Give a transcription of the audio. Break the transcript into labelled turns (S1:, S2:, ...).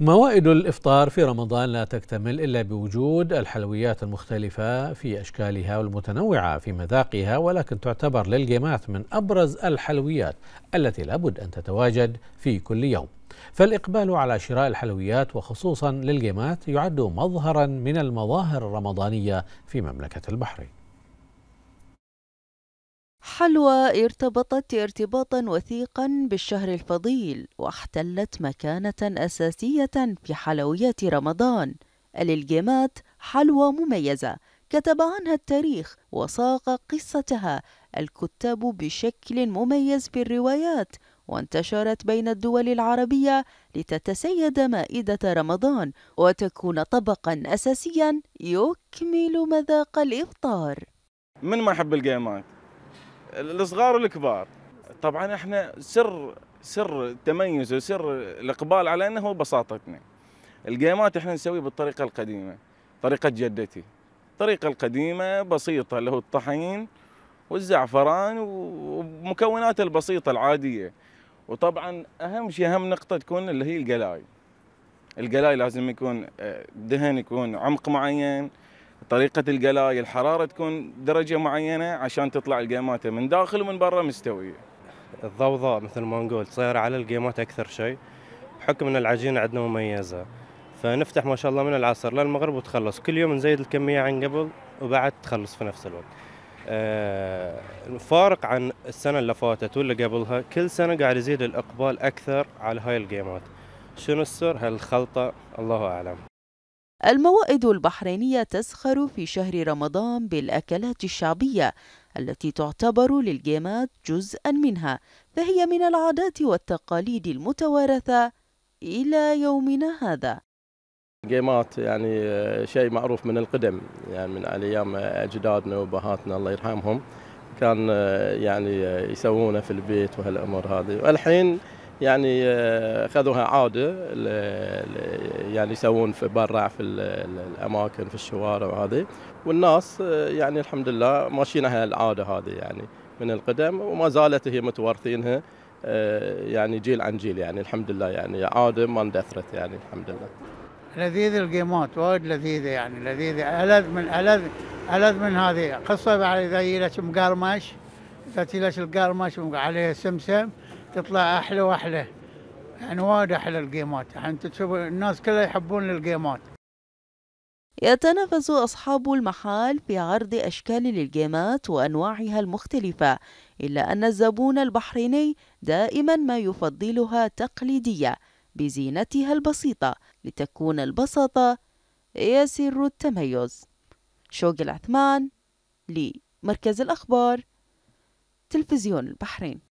S1: موائد الإفطار في رمضان لا تكتمل إلا بوجود الحلويات
S2: المختلفة في أشكالها والمتنوعة في مذاقها ولكن تعتبر للجيمات من أبرز الحلويات التي لابد أن تتواجد في كل يوم فالإقبال على شراء الحلويات وخصوصا للجيمات يعد مظهرا من المظاهر الرمضانية في مملكة البحرين
S3: حلوى ارتبطت ارتباطا وثيقا بالشهر الفضيل واحتلت مكانة أساسية في حلويات رمضان الإلجيمات حلوى مميزة كتب عنها التاريخ وصاغ قصتها الكتاب بشكل مميز في الروايات وانتشرت بين الدول العربية لتتسيد مائدة رمضان وتكون طبقا أساسيا يكمل مذاق الإفطار
S1: من ما يحب الجيمات الصغار والكبار طبعا احنا سر سر التميز وسر الاقبال علينا هو بساطتنا الجيمات احنا نسويه بالطريقه القديمه طريقه جدتي الطريقه القديمه بسيطه اللي هو الطحين والزعفران ومكونات البسيطه العاديه وطبعا اهم شيء اهم نقطه تكون اللي هي القلاي القلاي لازم يكون آه، دهن يكون عمق معين طريقه القلايه الحراره تكون درجه معينه عشان تطلع القيماته من داخل ومن برا مستويه الضوضاء مثل ما نقول تصير على القيمات اكثر شيء بحكم
S4: ان العجينه عندنا مميزه فنفتح ما شاء الله من العصر للمغرب وتخلص كل يوم نزيد الكميه عن قبل وبعد تخلص في نفس الوقت آه فارق عن السنه اللي فاتت واللي قبلها كل سنه قاعد يزيد الاقبال اكثر على هاي الجيمات شنو السر هالخلطه الله اعلم
S3: الموائد البحرينية تزخر في شهر رمضان بالأكلات الشعبية التي تعتبر للجيمات جزءا منها فهي من العادات والتقاليد المتوارثة إلى يومنا هذا
S5: الجيمات يعني آه، شيء معروف من القدم يعني من ايام اجدادنا وبهاتنا الله يرحمهم كان آه، يعني آه، يسوونه في البيت وهالامور هذه والحين يعني آه، خذوها عاده يعني يسوون في برا في الاماكن في الشوارع وهذه والناس آه، يعني الحمد لله ماشيين على العاده هذه يعني من القدم وما زالت هي متوارثينها آه، يعني جيل عن جيل يعني الحمد لله يعني عاده ما اندثرت يعني الحمد لله.
S6: لذيذ القيمات وايد لذيذه يعني لذيذه الذ من الذ الذ من هذه قصه بعد اذا يجي لك مقرمش اذا تجي لك القرمش عليه سمسم تطلع احلى واحلى يعني وايد احلى الجيمات يعني تشوف الناس كلها يحبون الجيمات
S3: يتنافس أصحاب المحال في عرض أشكال للجيمات وأنواعها المختلفة إلا أن الزبون البحريني دائما ما يفضلها تقليدية بزينتها البسيطة لتكون البساطة هي سر التميز شوق العثمان لمركز الأخبار تلفزيون البحرين